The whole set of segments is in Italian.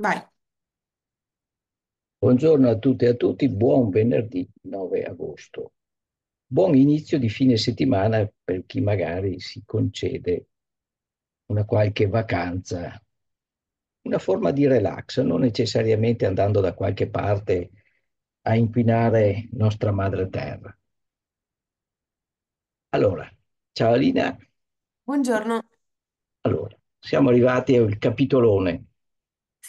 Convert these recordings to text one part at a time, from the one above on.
Vai. Buongiorno a tutte e a tutti, buon venerdì 9 agosto. Buon inizio di fine settimana per chi magari si concede una qualche vacanza, una forma di relax, non necessariamente andando da qualche parte a inquinare nostra madre terra. Allora, ciao Alina. Buongiorno. Allora, siamo arrivati al capitolone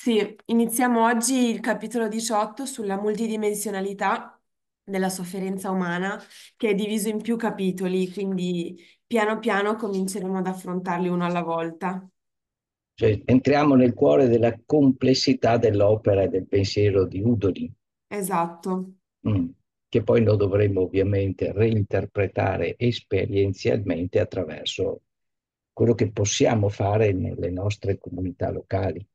sì, iniziamo oggi il capitolo 18 sulla multidimensionalità della sofferenza umana, che è diviso in più capitoli, quindi piano piano cominceremo ad affrontarli uno alla volta. Cioè, entriamo nel cuore della complessità dell'opera e del pensiero di Udoli. Esatto. Mm, che poi lo dovremo ovviamente reinterpretare esperienzialmente attraverso quello che possiamo fare nelle nostre comunità locali.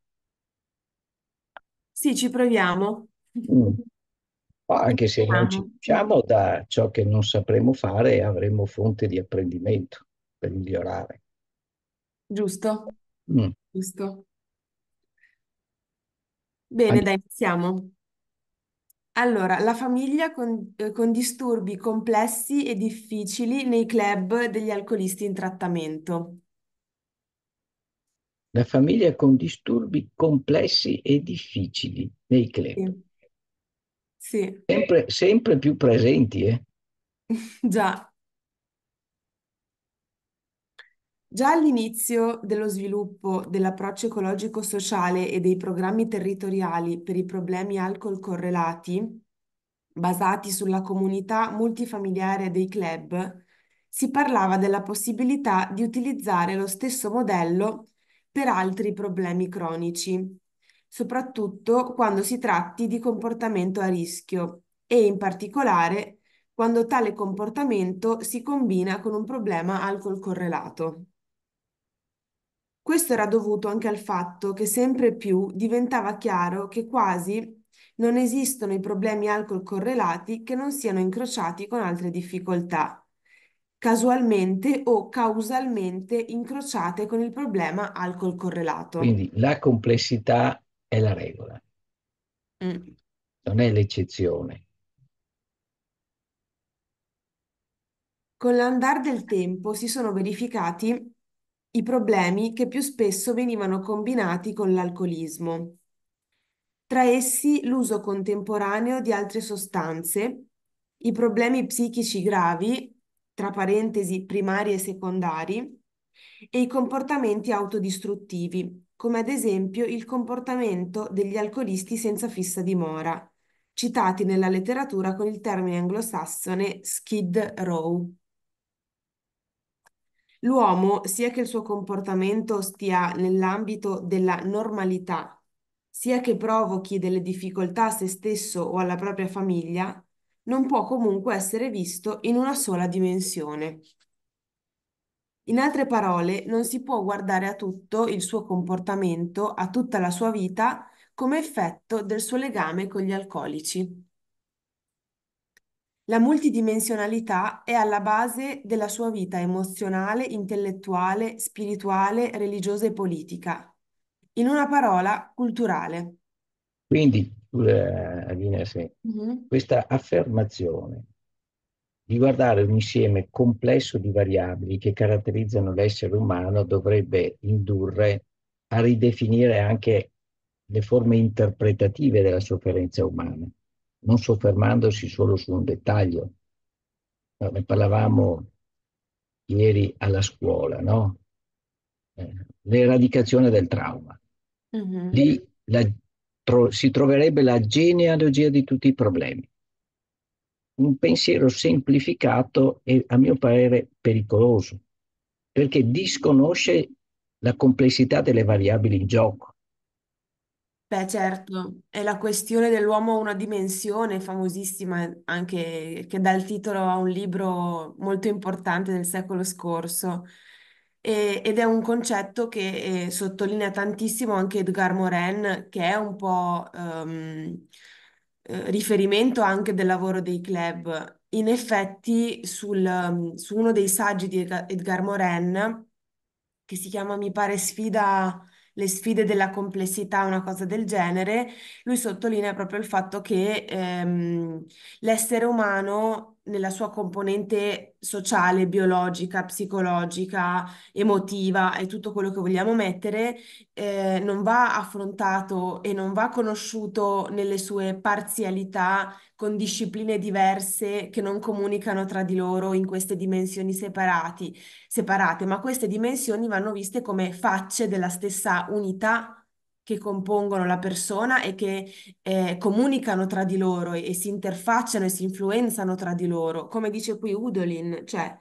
Sì, ci proviamo. Mm. Anche se non ci diciamo da ciò che non sapremo fare, avremo fonte di apprendimento per migliorare. Giusto, Mm. giusto. Bene, dai, iniziamo. Allora, la famiglia con, eh, con disturbi complessi e difficili nei club degli alcolisti in trattamento la famiglia con disturbi complessi e difficili nei club. Sì. Sì. Sempre, sempre, più presenti, eh? Già. Già all'inizio dello sviluppo dell'approccio ecologico-sociale e dei programmi territoriali per i problemi alcol correlati, basati sulla comunità multifamiliare dei club, si parlava della possibilità di utilizzare lo stesso modello per altri problemi cronici, soprattutto quando si tratti di comportamento a rischio e in particolare quando tale comportamento si combina con un problema alcol correlato. Questo era dovuto anche al fatto che sempre più diventava chiaro che quasi non esistono i problemi alcol correlati che non siano incrociati con altre difficoltà, casualmente o causalmente incrociate con il problema alcol correlato. Quindi la complessità è la regola, Mm. non è l'eccezione. Con l'andare del tempo si sono verificati i problemi che più spesso venivano combinati con l'alcolismo. Tra essi l'uso contemporaneo di altre sostanze, i problemi psichici gravi tra parentesi primari e secondari, e i comportamenti autodistruttivi, come ad esempio il comportamento degli alcolisti senza fissa dimora, citati nella letteratura con il termine anglosassone skid row. L'uomo, sia che il suo comportamento stia nell'ambito della normalità, sia che provochi delle difficoltà a se stesso o alla propria famiglia, non può comunque essere visto in una sola dimensione. In altre parole, non si può guardare a tutto il suo comportamento, a tutta la sua vita, come effetto del suo legame con gli alcolici. La multidimensionalità è alla base della sua vita emozionale, intellettuale, spirituale, religiosa e politica. In una parola, culturale. Quindi cultura guinease, mm-hmm. questa affermazione di guardare un insieme complesso di variabili che caratterizzano l'essere umano dovrebbe indurre a ridefinire anche le forme interpretative della sofferenza umana, non soffermandosi solo su un dettaglio. No, ne parlavamo ieri alla scuola, no? Eh, l'eradicazione del trauma. Uh-huh. Lì la, tro- si troverebbe la genealogia di tutti i problemi. Un pensiero semplificato e a mio parere pericoloso, perché disconosce la complessità delle variabili in gioco. Beh, certo, è la questione dell'uomo a una dimensione famosissima, anche che dà il titolo a un libro molto importante del secolo scorso ed è un concetto che eh, sottolinea tantissimo anche Edgar Morin, che è un po' ehm, eh, riferimento anche del lavoro dei club. In effetti, sul, ehm, su uno dei saggi di Edgar Morin, che si chiama, mi pare, Sfida le sfide della complessità, una cosa del genere, lui sottolinea proprio il fatto che ehm, l'essere umano nella sua componente sociale, biologica, psicologica, emotiva e tutto quello che vogliamo mettere, eh, non va affrontato e non va conosciuto nelle sue parzialità con discipline diverse che non comunicano tra di loro in queste dimensioni separati, separate, ma queste dimensioni vanno viste come facce della stessa unità che compongono la persona e che eh, comunicano tra di loro e, e, si interfacciano e si influenzano tra di loro, come dice qui Udolin, cioè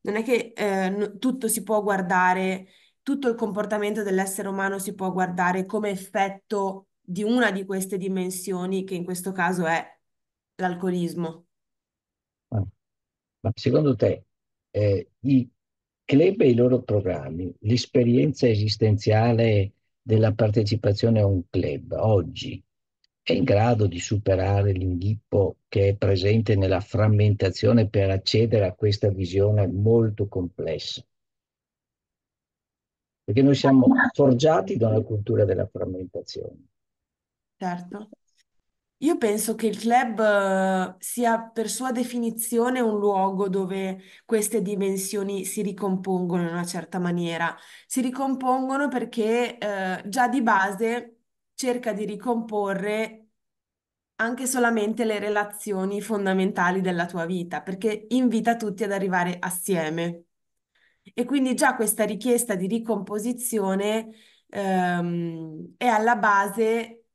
non è che eh, tutto si può guardare, tutto il comportamento dell'essere umano si può guardare come effetto di una di queste dimensioni, che in questo caso è l'alcolismo. Ah, ma secondo te eh, i club e i loro programmi, l'esperienza esistenziale della partecipazione a un club oggi è in grado di superare l'inghippo che è presente nella frammentazione per accedere a questa visione molto complessa. Perché noi siamo forgiati da una cultura della frammentazione. Certo. Io penso che il club, eh, sia per sua definizione un luogo dove queste dimensioni si ricompongono in una certa maniera. Si ricompongono perché, eh, già di base cerca di ricomporre anche solamente le relazioni fondamentali della tua vita, perché invita tutti ad arrivare assieme. E quindi già questa richiesta di ricomposizione, ehm, è alla base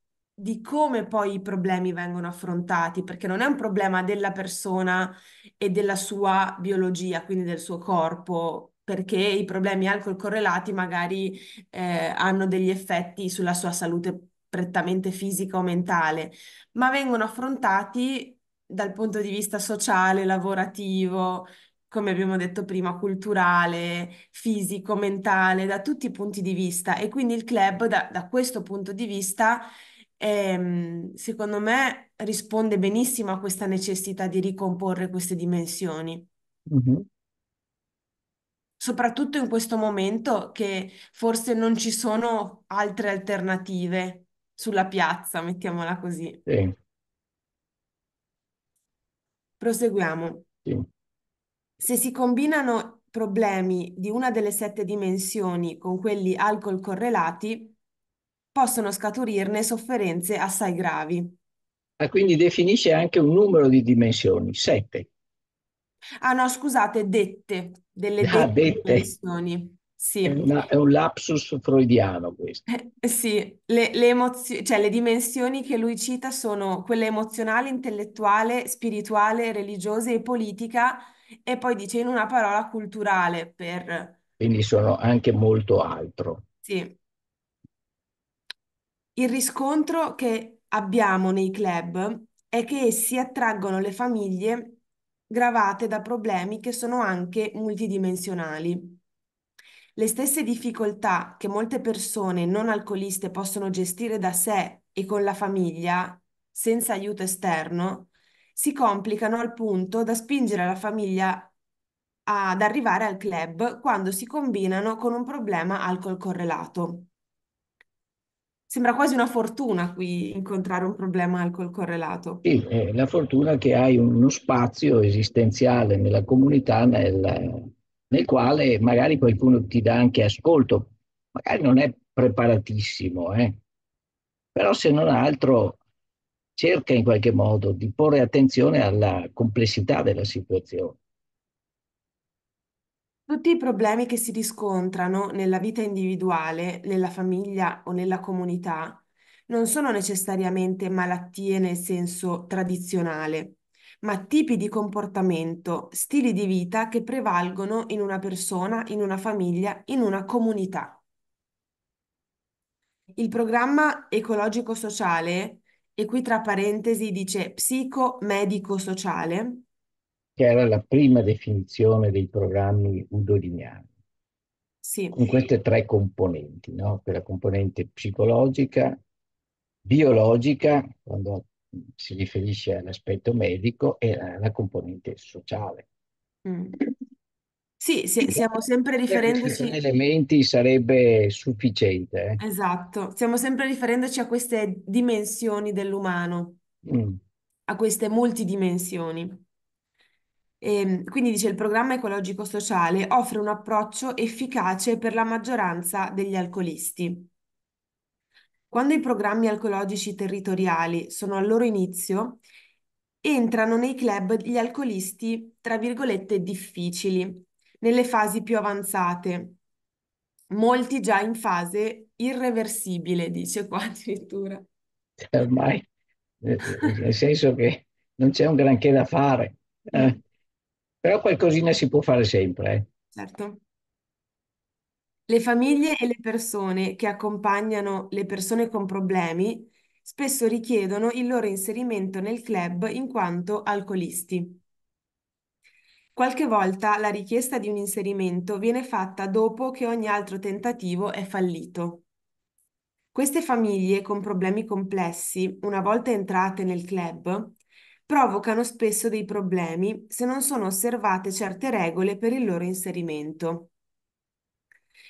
di come poi i problemi vengono affrontati, perché non è un problema della persona e della sua biologia, quindi del suo corpo, perché i problemi alcol correlati magari eh, hanno degli effetti sulla sua salute prettamente fisica o mentale, ma vengono affrontati dal punto di vista sociale, lavorativo, come abbiamo detto prima, culturale, fisico, mentale, da tutti i punti di vista. E quindi il club, da, da questo punto di vista, Ehm, secondo me risponde benissimo a questa necessità di ricomporre queste dimensioni. Mm-hmm. Soprattutto in questo momento che forse non ci sono altre alternative sulla piazza, mettiamola così. Sì. Proseguiamo. Sì. Se si combinano problemi di una delle sette dimensioni con quelli alcol correlati, possono scaturirne sofferenze assai gravi. Ah, quindi definisce anche un numero di dimensioni, sette. Ah no, scusate, dette, delle ah, dette. dimensioni. Sì. È, una, è, un lapsus freudiano questo. Eh, eh, sì, le, le, emozio- cioè, le dimensioni che lui cita sono quelle emozionale, intellettuale, spirituale, religiosa e politica e poi dice in una parola culturale per... Quindi sono anche molto altro. Sì. Il riscontro che abbiamo nei club è che essi attraggono le famiglie gravate da problemi che sono anche multidimensionali. Le stesse difficoltà che molte persone non alcoliste possono gestire da sé e con la famiglia, senza aiuto esterno, si complicano al punto da spingere la famiglia ad arrivare al club quando si combinano con un problema alcol correlato sembra quasi una fortuna qui incontrare un problema alcol correlato. Sì, è la fortuna che hai uno spazio esistenziale nella comunità nel, nel quale magari qualcuno ti dà anche ascolto, magari non è preparatissimo, eh? però se non altro cerca in qualche modo di porre attenzione alla complessità della situazione. Tutti i problemi che si riscontrano nella vita individuale, nella famiglia o nella comunità non sono necessariamente malattie nel senso tradizionale, ma tipi di comportamento, stili di vita che prevalgono in una persona, in una famiglia, in una comunità. Il programma ecologico-sociale, e qui tra parentesi dice psico-medico-sociale, che era la prima definizione dei programmi udoliniani, Sì. Con queste tre componenti, no? quella componente psicologica, biologica, quando si riferisce all'aspetto medico, e la, la componente sociale. Mm. Sì, sì, stiamo sempre riferendoci... elementi sarebbe sufficiente. Eh? Esatto, stiamo sempre riferendoci a queste dimensioni dell'umano, mm. a queste multidimensioni. Ehm, quindi dice il programma ecologico-sociale offre un approccio efficace per la maggioranza degli alcolisti. Quando i programmi alcologici territoriali sono al loro inizio, entrano nei club gli alcolisti, tra virgolette, difficili, nelle fasi più avanzate, molti già in fase irreversibile, dice qua addirittura. Eh, ormai, eh, eh, nel senso che non c'è un granché da fare. Eh. Però qualcosina si può fare sempre. Eh. Certo. Le famiglie e le persone che accompagnano le persone con problemi spesso richiedono il loro inserimento nel club in quanto alcolisti. Qualche volta la richiesta di un inserimento viene fatta dopo che ogni altro tentativo è fallito. Queste famiglie con problemi complessi, una volta entrate nel club, provocano spesso dei problemi se non sono osservate certe regole per il loro inserimento.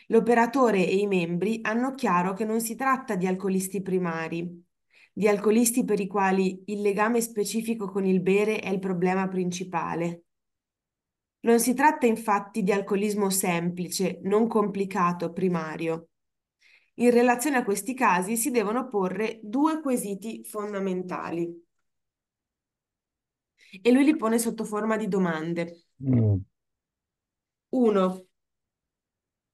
L'operatore e i membri hanno chiaro che non si tratta di alcolisti primari, di alcolisti per i quali il legame specifico con il bere è il problema principale. Non si tratta infatti di alcolismo semplice, non complicato, primario. In relazione a questi casi si devono porre due quesiti fondamentali e lui li pone sotto forma di domande. Mm.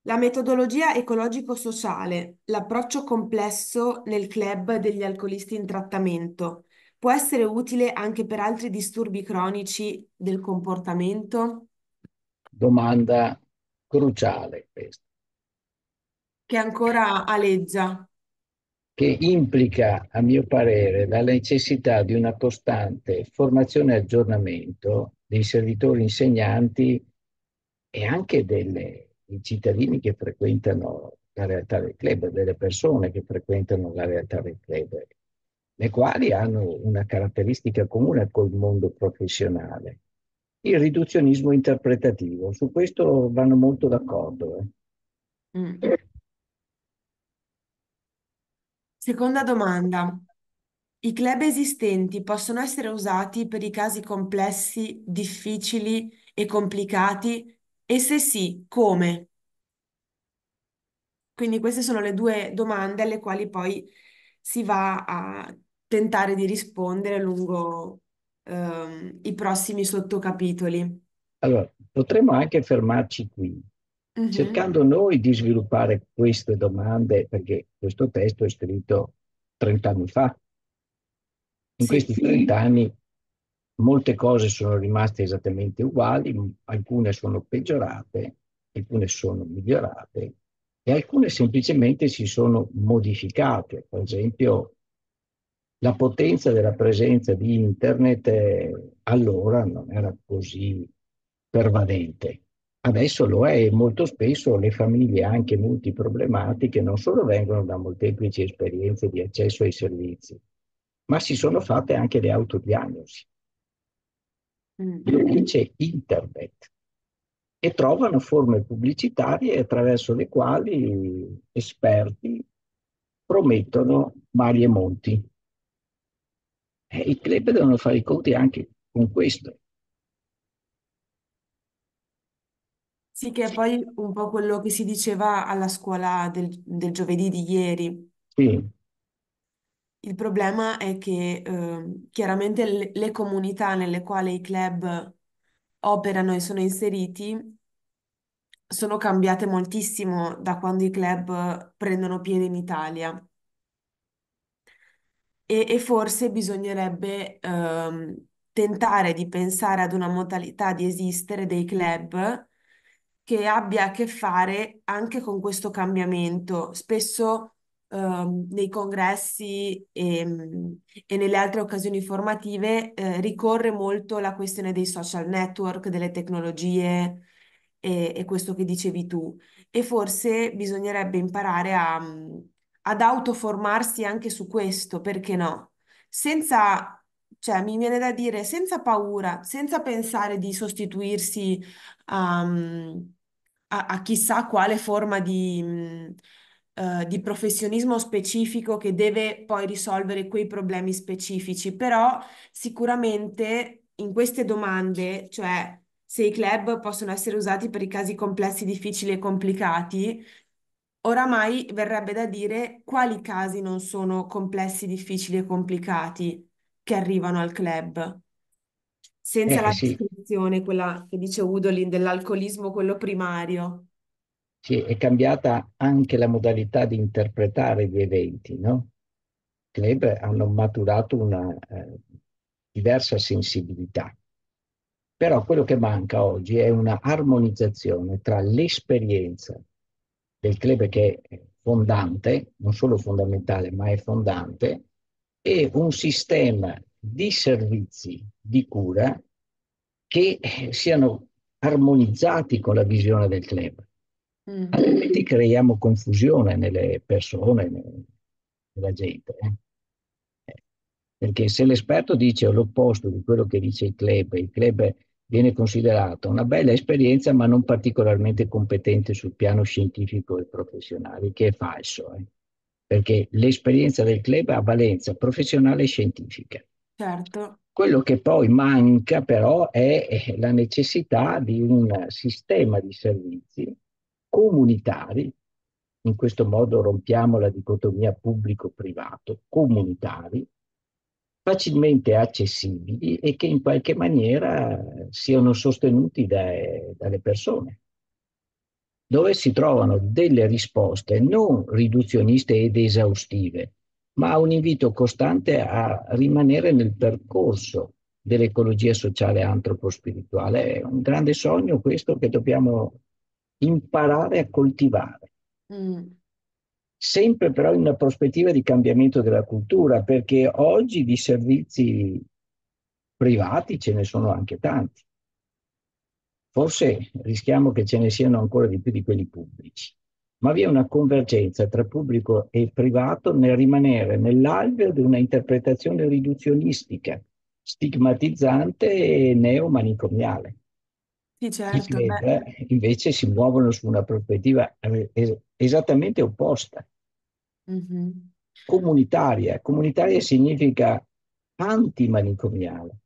la metodologia ecologico-sociale, l'approccio complesso nel club degli alcolisti in trattamento, può essere utile anche per altri disturbi cronici del comportamento? Domanda cruciale questa. Che ancora aleggia che implica, a mio parere, la necessità di una costante formazione e aggiornamento dei servitori insegnanti e anche delle, dei cittadini che frequentano la realtà del club, delle persone che frequentano la realtà del club, le quali hanno una caratteristica comune col mondo professionale. Il riduzionismo interpretativo, su questo vanno molto d'accordo. Eh. Mm. Seconda domanda. I club esistenti possono essere usati per i casi complessi, difficili e complicati? E se sì, come? Quindi queste sono le due domande alle quali poi si va a tentare di rispondere lungo ehm, i prossimi sottocapitoli. Allora, potremmo anche fermarci qui, Mhm. cercando noi di sviluppare queste domande, perché questo testo è scritto 30 anni fa. In sì, questi sì. 30 anni molte cose sono rimaste esattamente uguali, alcune sono peggiorate, alcune sono migliorate e alcune semplicemente si sono modificate. Per esempio, la potenza della presenza di internet eh, allora non era così permanente. Adesso lo è e molto spesso le famiglie anche multiproblematiche non solo vengono da molteplici esperienze di accesso ai servizi, ma si sono fatte anche le autodiagnosi. Lo mm. dice internet e trovano forme pubblicitarie attraverso le quali esperti promettono mari e monti. E eh, i club devono fare i conti anche con questo. Sì, che è poi un po' quello che si diceva alla scuola del, del giovedì di ieri. Sì, Il problema è che eh, chiaramente le, le comunità nelle quali i club operano e sono inseriti sono cambiate moltissimo da quando i club prendono piede in Italia. E, e forse bisognerebbe ehm, tentare di pensare ad una modalità di esistere dei club che abbia a che fare anche con questo cambiamento. Spesso ehm, nei congressi e, ehm, e, nelle altre occasioni formative eh, ricorre molto la questione dei social network, delle tecnologie e, e questo che dicevi tu. E forse bisognerebbe imparare a, ad autoformarsi anche su questo, perché no? Senza cioè mi viene da dire senza paura, senza pensare di sostituirsi um, a, a chissà quale forma di, mh, eh, di professionismo specifico che deve poi risolvere quei problemi specifici, però sicuramente in queste domande, cioè se i club possono essere usati per i casi complessi, difficili e complicati, oramai verrebbe da dire quali casi non sono complessi, difficili e complicati che arrivano al club senza eh, la Eh, sì, distinzione, quella che dice Udolin, dell'alcolismo, quello primario. sì, è cambiata anche la modalità di interpretare gli eventi, no? I club hanno maturato una eh, diversa sensibilità. Però quello che manca oggi è una armonizzazione tra l'esperienza del club che è fondante, non solo fondamentale, ma è fondante, e un sistema di servizi di cura che eh, siano armonizzati con la visione del club. Mm. Altrimenti creiamo confusione nelle persone, nella gente. Eh? Perché se l'esperto dice l'opposto di quello che dice il club, il club viene considerato una bella esperienza ma non particolarmente competente sul piano scientifico e professionale, che è falso, eh? perché l'esperienza del club ha valenza professionale e scientifica certo. Quello che poi manca però è eh, la necessità di un sistema di servizi comunitari, in questo modo rompiamo la dicotomia pubblico-privato, comunitari, facilmente accessibili e che in qualche maniera siano sostenuti da, dalle persone, dove si trovano delle risposte non riduzioniste ed esaustive, ma ha un invito costante a rimanere nel percorso dell'ecologia sociale antropo-spirituale. È un grande sogno questo che dobbiamo imparare a coltivare. Mm. Sempre però in una prospettiva di cambiamento della cultura, perché oggi di servizi privati ce ne sono anche tanti. Forse rischiamo che ce ne siano ancora di più di quelli pubblici ma vi è una convergenza tra pubblico e privato nel rimanere nell'alveo di una interpretazione riduzionistica, stigmatizzante e neomanicomiale. Sì, certo, I media invece si muovono su una prospettiva eh, es- esattamente opposta. Mm-hmm. Comunitaria. Comunitaria significa antimanicomiale,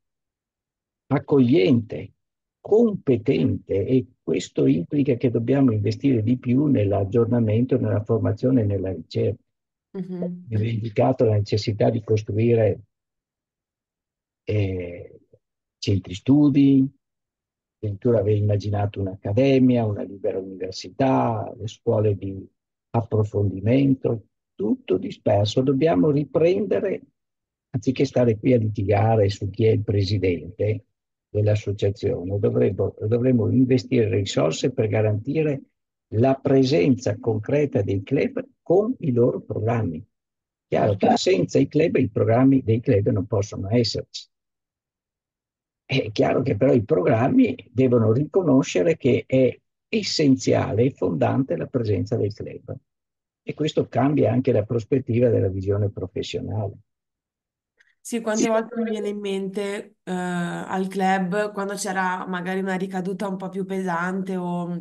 accogliente, competente e questo implica che dobbiamo investire di più nell'aggiornamento, nella formazione e nella ricerca. Mm-hmm. Ho indicato la necessità di costruire eh, centri studi, addirittura aver immaginato un'accademia, una libera università, le scuole di approfondimento, tutto disperso. Dobbiamo riprendere, anziché stare qui a litigare su chi è il presidente, dell'associazione, dovremmo, dovremmo investire risorse per garantire la presenza concreta dei club con i loro programmi. Chiaro che senza i club i programmi dei club non possono esserci. È chiaro che però i programmi devono riconoscere che è essenziale e fondante la presenza del club e questo cambia anche la prospettiva della visione professionale. Sì, quante volte mi viene in mente eh, al club quando c'era magari una ricaduta un po' più pesante o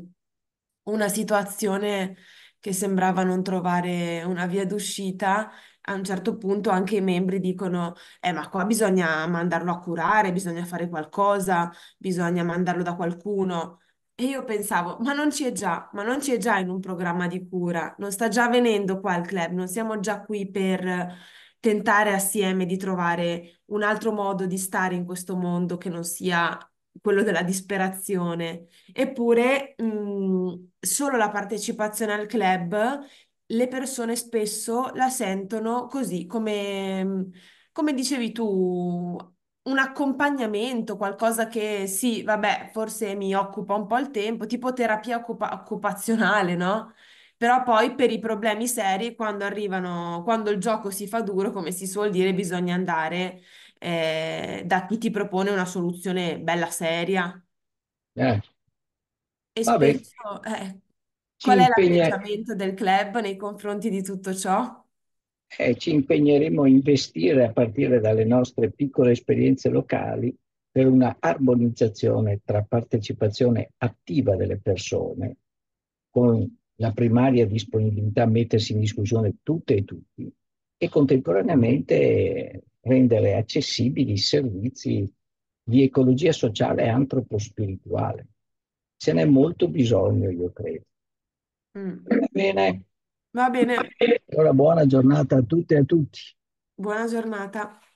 una situazione che sembrava non trovare una via d'uscita, a un certo punto anche i membri dicono: Eh, ma qua bisogna mandarlo a curare, bisogna fare qualcosa, bisogna mandarlo da qualcuno. E io pensavo, ma non c'è già, ma non c'è già in un programma di cura, non sta già venendo qua al club, non siamo già qui per tentare assieme di trovare un altro modo di stare in questo mondo che non sia quello della disperazione. Eppure, mh, mm, solo la partecipazione al club, le persone spesso la sentono così, come, mm, come dicevi tu, un accompagnamento, qualcosa che sì, vabbè, forse mi occupa un po' il tempo, tipo terapia occupa- occupazionale, no? però poi per i problemi seri, quando arrivano, quando il gioco si fa duro, come si suol dire, bisogna andare eh, da chi ti propone una soluzione bella seria. Eh, E vabbè, spesso, eh, qual è l'atteggiamento del club nei confronti di tutto ciò? eh, ci impegneremo a investire a partire dalle nostre piccole esperienze locali per una armonizzazione tra partecipazione attiva delle persone con la primaria disponibilità a mettersi in discussione tutte e tutti e contemporaneamente rendere accessibili i servizi di ecologia sociale e antropospirituale. Ce n'è molto bisogno, io credo. Mm. Bene. Va bene. Allora, buona giornata a tutte e a tutti. Buona giornata.